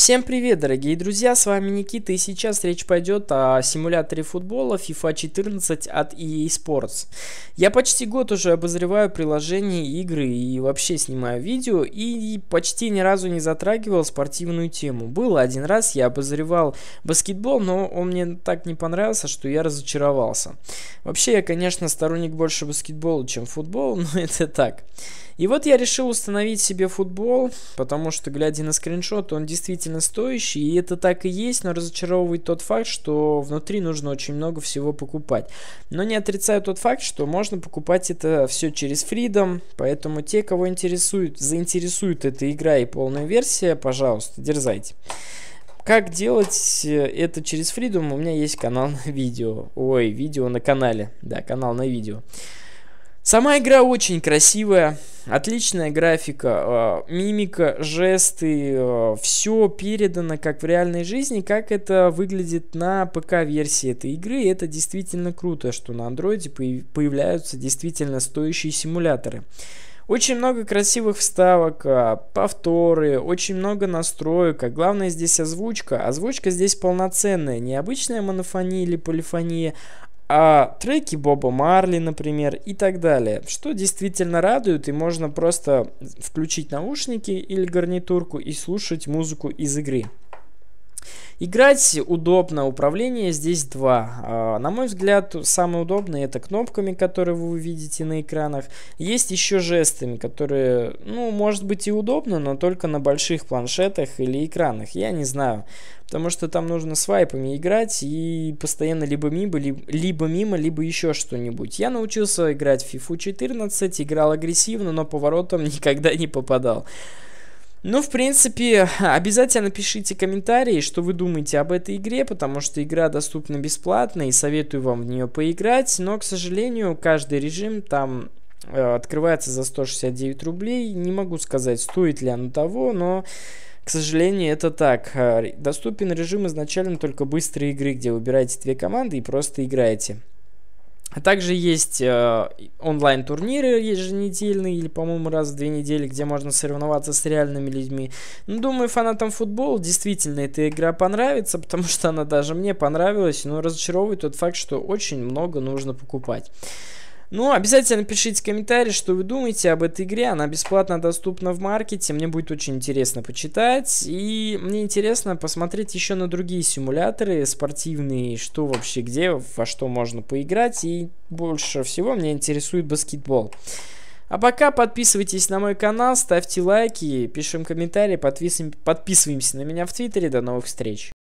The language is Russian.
Всем привет, дорогие друзья, с вами Никита, и сейчас речь пойдет о симуляторе футбола FIFA 14 от EA Sports. Я почти год уже обозреваю приложение, игры и вообще снимаю видео, и почти ни разу не затрагивал спортивную тему. Было один раз, я обозревал баскетбол, но он мне так не понравился, что я разочаровался. Вообще, я, конечно, сторонник больше баскетбола, чем футбол, но это так. И вот я решил установить себе футбол, потому что, глядя на скриншот, он действительно стоящий, и это так и есть, но разочаровывает тот факт, что внутри нужно очень много всего покупать. Но не отрицаю тот факт, что можно покупать это все через Freedom, поэтому те, кого интересует, заинтересует эта игра и полная версия, пожалуйста, дерзайте. Как делать э, это через Freedom? У меня есть канал на видео. Ой, видео на канале. Да, канал на видео. Сама игра очень красивая, отличная графика, э, мимика, жесты, э, а, все передано как в реальной жизни, как это выглядит на ПК-версии этой игры. И это действительно круто, что на андроиде появляются действительно стоящие симуляторы. Очень много красивых вставок, а, повторы, очень много настроек, а главное здесь озвучка. Озвучка здесь полноценная, не обычная монофония или полифония, а треки Боба Марли, например, и так далее, что действительно радует, и можно просто включить наушники или гарнитурку и слушать музыку из игры. Играть удобно, управление здесь два. А, на мой взгляд, самое удобное это кнопками, которые вы видите на экранах. Есть еще жестами, которые, ну, может быть и удобно, но только на больших планшетах или экранах. Я не знаю. Потому что там нужно свайпами играть и постоянно либо мимо, либо, либо мимо, либо еще что-нибудь. Я научился играть в FIFA 14, играл агрессивно, но поворотом никогда не попадал. Ну, в принципе, обязательно пишите комментарии, что вы думаете об этой игре, потому что игра доступна бесплатно и советую вам в нее поиграть, но, к сожалению, каждый режим там э, открывается за 169 рублей. Не могу сказать, стоит ли оно того, но... К сожалению, это так. Э, доступен режим изначально только быстрой игры, где выбираете две команды и просто играете. А также есть э, онлайн-турниры еженедельные, или, по-моему, раз в две недели, где можно соревноваться с реальными людьми. Ну, думаю, фанатам футбола действительно эта игра понравится, потому что она даже мне понравилась, но разочаровывает тот факт, что очень много нужно покупать. Ну, обязательно пишите комментарии, что вы думаете об этой игре. Она бесплатно доступна в маркете. Мне будет очень интересно почитать. И мне интересно посмотреть еще на другие симуляторы спортивные, что вообще где, во что можно поиграть. И больше всего меня интересует баскетбол. А пока подписывайтесь на мой канал, ставьте лайки, пишем комментарии, подписываемся на меня в Твиттере. До новых встреч!